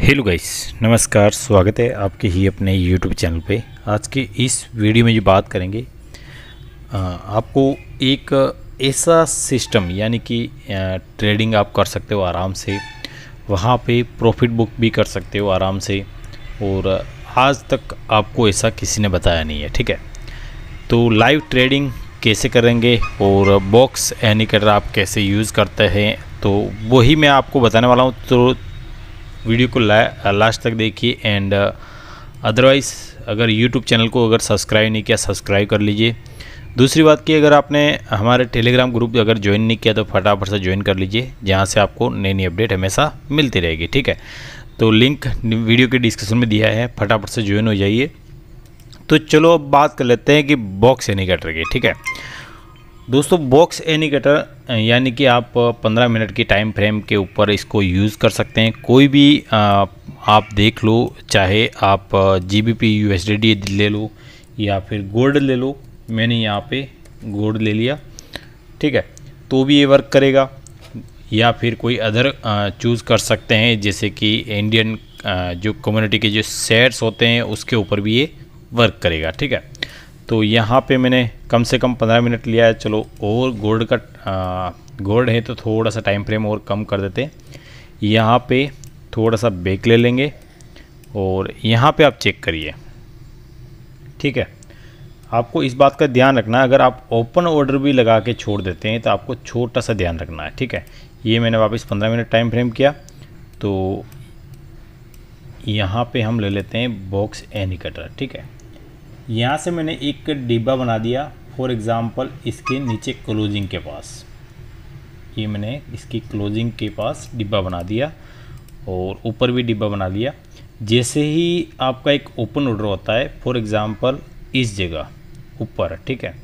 hello guys नमस्कार स्वागत है आपके ही अपने यूट्यूब चैनल पे आज के इस वीडियो में जो बात करेंगे आपको एक ऐसा सिस्टम यानी कि ट्रेडिंग आप कर सकते हो आराम से वहाँ पे प्रॉफिट बुक भी कर सकते हो आराम से और आज तक आपको ऐसा किसी ने बताया नहीं है ठीक है तो लाइव ट्रेडिंग कैसे करेंगे और बॉक्स एनिकेटर आप कैसे यूज़ करते हैं तो वही मैं आपको बताने वाला हूँ तो वीडियो को लास्ट तक देखिए एंड अदरवाइज़ uh, अगर यूट्यूब चैनल को अगर सब्सक्राइब नहीं किया सब्सक्राइब कर लीजिए दूसरी बात की अगर आपने हमारे टेलीग्राम ग्रुप अगर ज्वाइन नहीं किया तो फटाफट से ज्वाइन कर लीजिए जहाँ से आपको नई नई अपडेट हमेशा मिलती रहेगी ठीक है तो लिंक वीडियो के डिस्क्रिप्शन में दिया है फटाफट से ज्वाइन हो जाइए तो चलो अब बात कर लेते हैं कि बॉक्स यानी कटर की ठीक है दोस्तों बॉक्स एनिकेटर यानी कि आप 15 मिनट की टाइम फ्रेम के ऊपर इसको यूज़ कर सकते हैं कोई भी आप देख लो चाहे आप G B P U S D ले लो या फिर गोल्ड ले लो मैंने यहाँ पे गोल्ड ले लिया ठीक है तो भी ये वर्क करेगा या फिर कोई अदर चूज़ कर सकते हैं जैसे कि इंडियन जो कम्युनिटी के जो शेयर्स होते हैं उसके ऊपर भी ये वर्क करेगा ठीक है तो यहाँ पे मैंने कम से कम पंद्रह मिनट लिया है चलो और गोल्ड का गोल्ड है तो थोड़ा सा टाइम फ्रेम और कम कर देते हैं यहाँ पे थोड़ा सा बेक ले लेंगे और यहाँ पे आप चेक करिए ठीक है आपको इस बात का ध्यान रखना है अगर आप ओपन ऑर्डर भी लगा के छोड़ देते हैं तो आपको छोटा सा ध्यान रखना है ठीक है ये मैंने वापस पंद्रह मिनट टाइम फ्रेम किया तो यहाँ पे हम ले लेते हैं बॉक्स एनी कटर ठीक है यहाँ से मैंने एक डिब्बा बना दिया फॉर एग्ज़ाम्पल इसके नीचे क्लोजिंग के पास ये मैंने इसकी क्लोजिंग के पास डिब्बा बना दिया और ऊपर भी डिब्बा बना लिया जैसे ही आपका एक ओपन ऑर्डर होता है फॉर एग्ज़ाम्पल इस जगह ऊपर ठीक है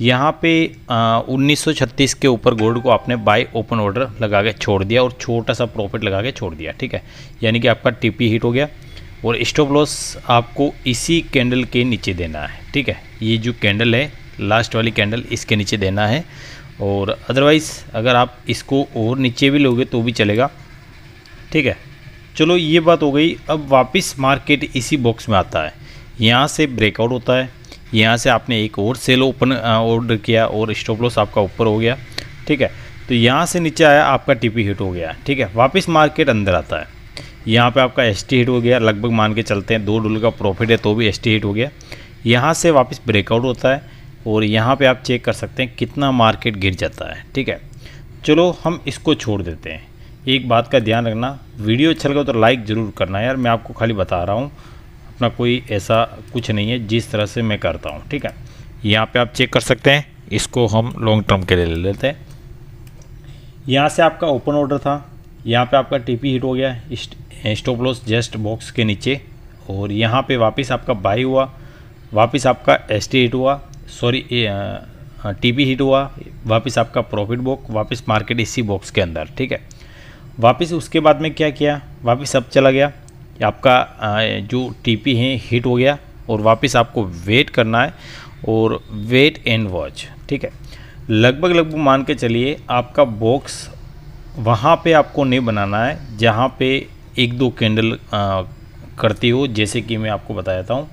यहाँ पे आ, 1936 के ऊपर गोल्ड को आपने बाय ओपन ऑर्डर लगा के छोड़ दिया और छोटा सा प्रॉफिट लगा के छोड़ दिया ठीक है यानी कि आपका टीपी हिट हो गया और स्टॉप लॉस आपको इसी कैंडल के नीचे देना है ठीक है ये जो कैंडल है लास्ट वाली कैंडल इसके नीचे देना है और अदरवाइज़ अगर आप इसको और नीचे भी लोगे तो भी चलेगा ठीक है चलो ये बात हो गई अब वापस मार्केट इसी बॉक्स में आता है यहाँ से ब्रेकआउट होता है यहाँ से आपने एक और सेल ओपन ऑर्डर किया और स्टॉप लॉस आपका ऊपर हो गया ठीक है तो यहाँ से नीचे आया आपका टीपी हिट हो गया ठीक है वापस मार्केट अंदर आता है यहाँ पे आपका एस टी हिट हो गया लगभग मान के चलते हैं दो डोल का प्रॉफिट है तो भी एस टी हिट हो गया यहाँ से वापस ब्रेकआउट होता है और यहाँ पे आप चेक कर सकते हैं कितना मार्केट गिर जाता है ठीक है चलो हम इसको छोड़ देते हैं एक बात का ध्यान रखना वीडियो अच्छा लगा तो लाइक ज़रूर करना यार मैं आपको खाली बता रहा हूँ अपना कोई ऐसा कुछ नहीं है जिस तरह से मैं करता हूँ ठीक है यहाँ पर आप चेक कर सकते हैं इसको हम लॉन्ग टर्म के लिए ले लेते हैं यहाँ से आपका ओपन ऑर्डर था यहाँ पे आपका टीपी हिट हो गया स्टॉप लॉस जस्ट बॉक्स के नीचे और यहाँ पे वापस आपका बाई हुआ वापस आपका एस हिट हुआ सॉरी टीपी हिट हुआ वापस आपका प्रॉफिट बॉक वापस मार्केट इसी बॉक्स के अंदर ठीक है वापस उसके बाद में क्या किया वापस अब चला गया आपका जो टीपी है हिट हो गया और वापस आपको वेट करना है और वेट एंड वॉच ठीक है लगभग लगभग मान के चलिए आपका बॉक्स वहाँ पे आपको नहीं बनाना है जहाँ पे एक दो कैंडल करती हो जैसे कि मैं आपको बता देता हूँ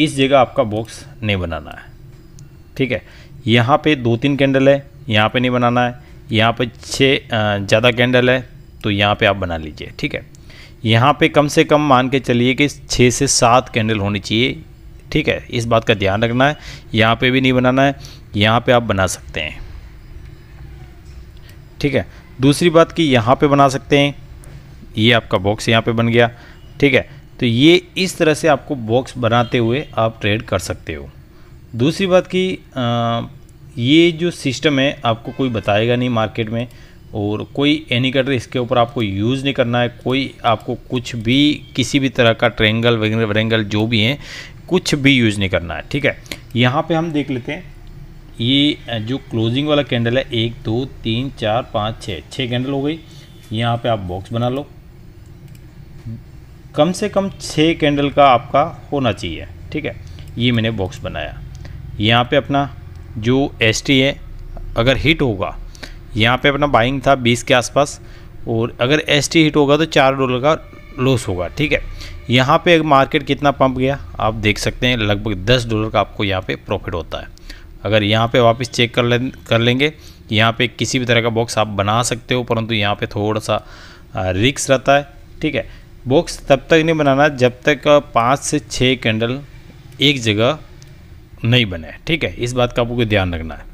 इस जगह आपका बॉक्स नहीं बनाना है ठीक है यहाँ पे दो तीन कैंडल है यहाँ पे नहीं बनाना है यहाँ पे छः ज़्यादा कैंडल है तो यहाँ पे आप बना लीजिए ठीक है यहाँ पे कम से कम मान के चलिए कि छः से सात कैंडल होनी चाहिए ठीक है इस बात का ध्यान रखना है यहाँ पे भी नहीं बनाना है यहाँ पे आप बना सकते हैं ठीक है दूसरी बात कि यहाँ पे बना सकते हैं ये आपका बॉक्स यहाँ पे बन गया ठीक है तो ये इस तरह से आपको बॉक्स बनाते हुए आप ट्रेड कर सकते हो दूसरी बात कि आ, ये जो सिस्टम है आपको कोई बताएगा नहीं मार्केट में और कोई कटर इसके ऊपर आपको यूज़ नहीं करना है कोई आपको कुछ भी किसी भी तरह का ट्रेंगल वेंगल वरेंगल जो भी हैं कुछ भी यूज़ नहीं करना है ठीक है यहाँ पे हम देख लेते हैं ये जो क्लोजिंग वाला कैंडल है एक दो तीन चार पाँच छः छः कैंडल हो गई यहाँ पे आप बॉक्स बना लो कम से कम छः कैंडल का आपका होना चाहिए ठीक है ये मैंने बॉक्स बनाया यहाँ पे अपना जो एस है अगर हिट होगा यहाँ पे अपना बाइंग था 20 के आसपास और अगर एस हिट होगा तो चार डॉलर का लॉस होगा ठीक है यहाँ पे मार्केट कितना पंप गया आप देख सकते हैं लगभग 10 डॉलर का आपको यहाँ पे प्रॉफिट होता है अगर यहाँ पे वापस चेक कर लें कर लेंगे कि यहाँ पे किसी भी तरह का बॉक्स आप बना सकते हो परंतु यहाँ पे थोड़ा सा रिक्स रहता है ठीक है बॉक्स तब तक नहीं बनाना जब तक पाँच से छः कैंडल एक जगह नहीं बने ठीक है इस बात का आपको ध्यान रखना है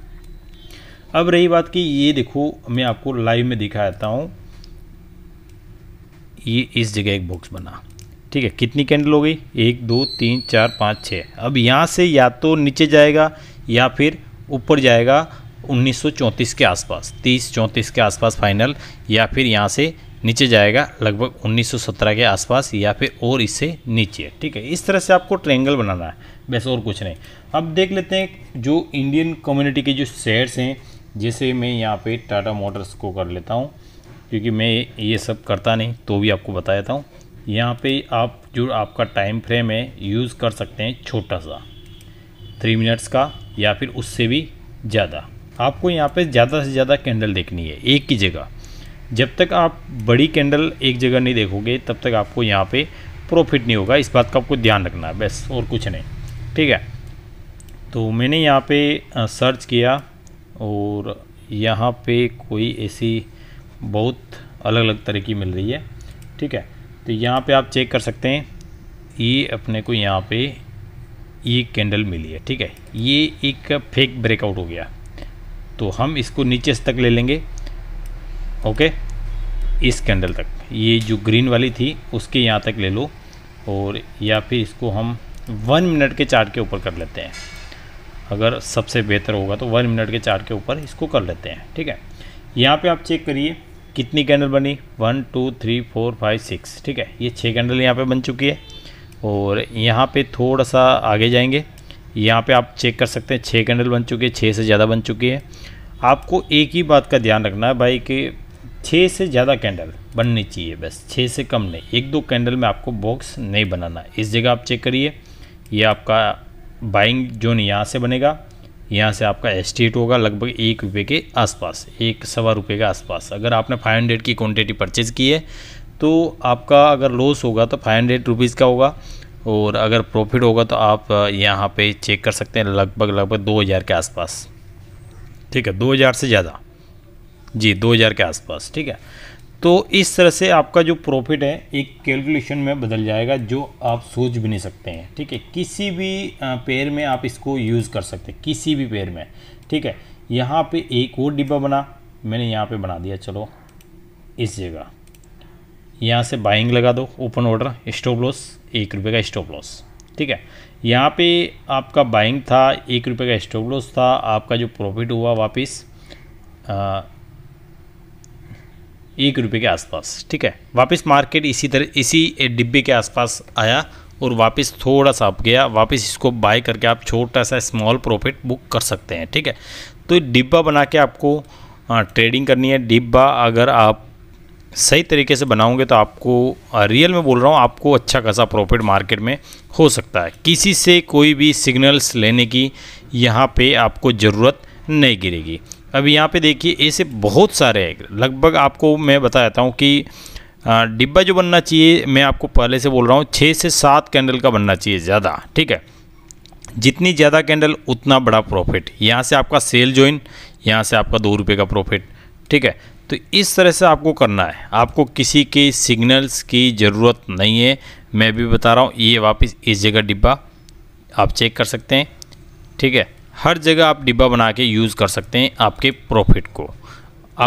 अब रही बात की ये देखो मैं आपको लाइव में दिखाता हूँ ये इस जगह एक बॉक्स बना ठीक है कितनी कैंडल हो गई एक दो तीन चार पाँच छः अब यहाँ से या तो नीचे जाएगा या फिर ऊपर जाएगा 1934 के आसपास 30 34 के आसपास फाइनल या फिर यहाँ से नीचे जाएगा लगभग 1917 के आसपास या फिर और इससे नीचे ठीक है इस तरह से आपको ट्रेंगल बनाना है बस और कुछ नहीं अब देख लेते हैं जो इंडियन कम्युनिटी के जो शेयर्स हैं जैसे मैं यहाँ पे टाटा मोटर्स को कर लेता हूँ क्योंकि मैं ये सब करता नहीं तो भी आपको बता देता हूँ यहाँ पर आप जो आपका टाइम फ्रेम है यूज़ कर सकते हैं छोटा सा थ्री मिनट्स का या फिर उससे भी ज़्यादा आपको यहाँ पे ज़्यादा से ज़्यादा कैंडल देखनी है एक ही जगह जब तक आप बड़ी कैंडल एक जगह नहीं देखोगे तब तक आपको यहाँ पे प्रॉफिट नहीं होगा इस बात का आपको ध्यान रखना है बस और कुछ नहीं ठीक है तो मैंने यहाँ पे सर्च किया और यहाँ पे कोई ऐसी बहुत अलग अलग तरह की मिल रही है ठीक है तो यहाँ पर आप चेक कर सकते हैं ये अपने को यहाँ पर ये कैंडल मिली है ठीक है ये एक फेक ब्रेकआउट हो गया तो हम इसको नीचे तक ले लेंगे ओके इस कैंडल तक ये जो ग्रीन वाली थी उसके यहाँ तक ले लो और या फिर इसको हम वन मिनट के चार्ट के ऊपर कर लेते हैं अगर सबसे बेहतर होगा तो वन मिनट के चार्ट के ऊपर इसको कर लेते हैं ठीक है यहाँ पे आप चेक करिए कितनी कैंडल बनी one two three four five six ठीक है ये छः कैंडल यहाँ पे बन चुकी है और यहाँ पे थोड़ा सा आगे जाएंगे यहाँ पे आप चेक कर सकते हैं छः कैंडल बन चुके हैं छः से ज़्यादा बन चुके हैं आपको एक ही बात का ध्यान रखना है भाई कि छः से ज़्यादा कैंडल बननी चाहिए बस छः से कम नहीं एक दो कैंडल में आपको बॉक्स नहीं बनाना इस जगह आप चेक करिए ये आपका बाइंग जोन यहाँ से बनेगा यहाँ से आपका एस्टेट होगा लगभग एक रुपये के आसपास एक सवा रुपये के आसपास अगर आपने फाइव हंड्रेड की क्वांटिटी परचेज़ की है तो आपका अगर लॉस होगा तो फाइव हंड्रेड रुपीज़ का होगा और अगर प्रॉफिट होगा तो आप यहाँ पे चेक कर सकते हैं लगभग लगभग दो हज़ार के आसपास ठीक है दो हज़ार से ज़्यादा जी दो हज़ार के आसपास ठीक है तो इस तरह से आपका जो प्रॉफिट है एक कैलकुलेशन में बदल जाएगा जो आप सोच भी नहीं सकते हैं ठीक है किसी भी पेयर में आप इसको यूज़ कर सकते हैं किसी भी पेयर में ठीक है यहाँ पे एक और डिब्बा बना मैंने यहाँ पे बना दिया चलो इस जगह यहाँ से बाइंग लगा दो ओपन ऑर्डर स्टॉप लॉस एक रुपये का स्टॉप लॉस ठीक है यहाँ पे आपका बाइंग था एक रुपये का स्टॉप लॉस था आपका जो प्रॉफिट हुआ वापस एक रुपये के आसपास ठीक है वापस मार्केट इसी तरह इसी डिब्बे के आसपास आया और वापस थोड़ा सा अप गया वापस इसको बाय करके आप छोटा सा स्मॉल प्रॉफिट बुक कर सकते हैं ठीक है तो डिब्बा बना के आपको ट्रेडिंग करनी है डिब्बा अगर आप सही तरीके से बनाओगे तो आपको रियल में बोल रहा हूँ आपको अच्छा खासा प्रॉफिट मार्केट में हो सकता है किसी से कोई भी सिग्नल्स लेने की यहाँ पे आपको ज़रूरत नहीं गिरेगी अब यहाँ पे देखिए ऐसे बहुत सारे हैं लगभग आपको मैं बता देता हूँ कि डिब्बा जो बनना चाहिए मैं आपको पहले से बोल रहा हूँ छः से सात कैंडल का बनना चाहिए ज़्यादा ठीक है जितनी ज़्यादा कैंडल उतना बड़ा प्रॉफिट यहाँ से आपका सेल ज्वाइन यहाँ से आपका दो रुपये का प्रॉफिट ठीक है तो इस तरह से आपको करना है आपको किसी के सिग्नल्स की ज़रूरत नहीं है मैं भी बता रहा हूँ ये वापस इस जगह डिब्बा आप चेक कर सकते हैं ठीक है हर जगह आप डिब्बा बना के यूज़ कर सकते हैं आपके प्रॉफिट को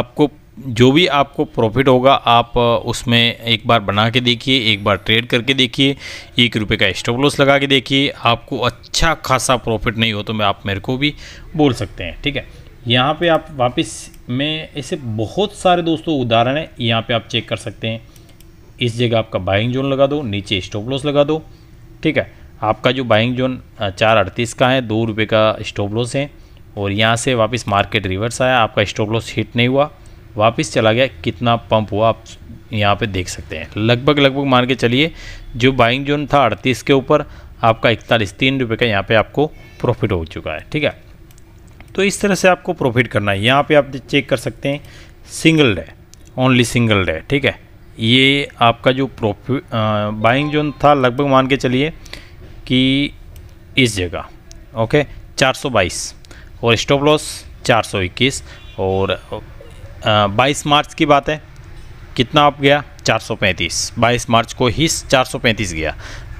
आपको जो भी आपको प्रॉफिट होगा आप उसमें एक बार बना के देखिए एक बार ट्रेड करके देखिए एक रुपये का स्टॉप लॉस लगा के देखिए आपको अच्छा खासा प्रॉफिट नहीं हो तो मैं आप मेरे को भी बोल सकते हैं ठीक है यहाँ पे आप वापस में ऐसे बहुत सारे दोस्तों उदाहरण हैं यहाँ पे आप चेक कर सकते हैं इस जगह आपका बाइंग जोन लगा दो नीचे स्टॉप लॉस लगा दो ठीक है आपका जो बाइंग जोन चार अड़तीस का है दो रुपये का स्टॉप लॉस है और यहाँ से वापस मार्केट रिवर्स आया आपका स्टॉप लॉस हिट नहीं हुआ वापस चला गया कितना पंप हुआ आप यहाँ पे देख सकते हैं लगभग लगभग मान के चलिए जो बाइंग जोन था अड़तीस के ऊपर आपका इकतालीस तीन रुपये का यहाँ पर आपको प्रॉफिट हो चुका है ठीक है तो इस तरह से आपको प्रॉफिट करना है यहाँ पे आप चेक कर सकते हैं single day only single day ठीक है ये आपका जो प्रॉफिट बाइंग जोन था लगभग मान के चलिए कि इस जगह ओके 422 और स्टॉप लॉस 421 और बाईस मार्च की बात है कितना आप गया 435 22 मार्च को ही 435 गया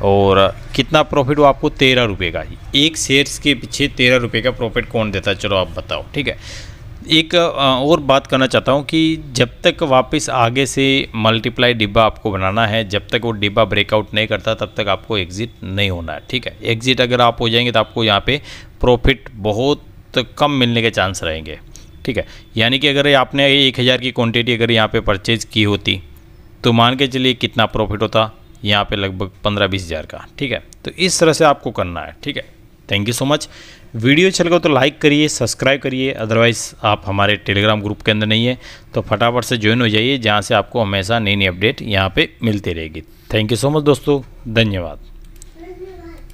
और कितना प्रॉफिट वो आपको तेरह रुपये का ही एक शेयर्स के पीछे तेरह रुपये का प्रॉफिट कौन देता है चलो आप बताओ ठीक है एक और बात करना चाहता हूँ कि जब तक वापस आगे से मल्टीप्लाई डिब्बा आपको बनाना है जब तक वो डिब्बा ब्रेकआउट नहीं करता तब तक आपको एग्ज़िट नहीं होना है ठीक है एग्ज़िट अगर आप हो जाएंगे तो आपको यहाँ पे प्रॉफिट बहुत कम मिलने के चांस रहेंगे ठीक है यानी कि अगर आपने एक हज़ार की क्वांटिटी अगर यहाँ पे परचेज़ की होती तो मान के चलिए कितना प्रॉफिट होता यहाँ पे लगभग पंद्रह बीस हज़ार का ठीक है तो इस तरह से आपको करना है ठीक है thank you so much video चल अच्छा गए तो लाइक करिए सब्सक्राइब करिए अदरवाइज़ आप हमारे टेलीग्राम ग्रुप के अंदर नहीं है तो फटाफट से ज्वाइन हो जाइए जहाँ से आपको हमेशा नई नई अपडेट यहाँ पर मिलती रहेगी थैंक यू सो मच दोस्तों धन्यवाद